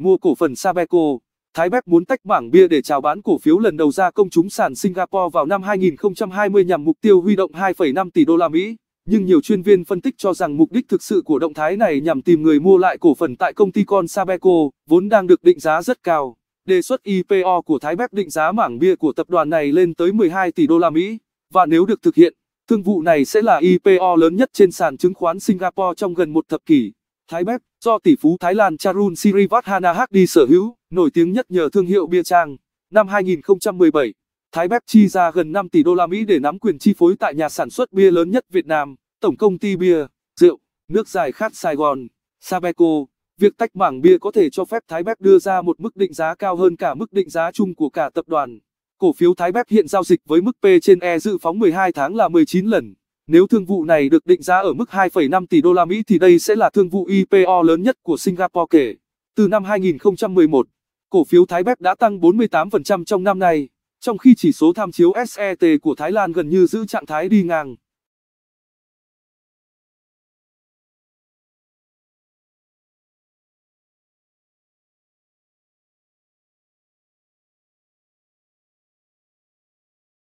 mua cổ phần Sabeco. Thái Beck muốn tách mảng bia để chào bán cổ phiếu lần đầu ra công chúng sàn Singapore vào năm 2020 nhằm mục tiêu huy động 2,5 tỷ đô la Mỹ, nhưng nhiều chuyên viên phân tích cho rằng mục đích thực sự của động thái này nhằm tìm người mua lại cổ phần tại công ty con Sabeco, vốn đang được định giá rất cao. Đề xuất IPO của Thái Beck định giá mảng bia của tập đoàn này lên tới 12 tỷ đô la Mỹ, và nếu được thực hiện, thương vụ này sẽ là IPO lớn nhất trên sàn chứng khoán Singapore trong gần một thập kỷ. Thái Bét, do tỷ phú Thái Lan Charun Sirivadhana đi sở hữu, nổi tiếng nhất nhờ thương hiệu bia trang. Năm 2017, Thái Bét chi ra gần 5 tỷ đô la Mỹ để nắm quyền chi phối tại nhà sản xuất bia lớn nhất Việt Nam, tổng công ty bia, rượu, nước giải khát Sài Gòn, Sabeco. Việc tách mảng bia có thể cho phép Thái Bét đưa ra một mức định giá cao hơn cả mức định giá chung của cả tập đoàn. Cổ phiếu Thái Bét hiện giao dịch với mức P trên E dự phóng 12 tháng là 19 lần. Nếu thương vụ này được định giá ở mức 2,5 tỷ đô la Mỹ thì đây sẽ là thương vụ IPO lớn nhất của Singapore kể từ năm 2011. Cổ phiếu Thái Bép đã tăng 48% trong năm nay, trong khi chỉ số tham chiếu SET của Thái Lan gần như giữ trạng thái đi ngang.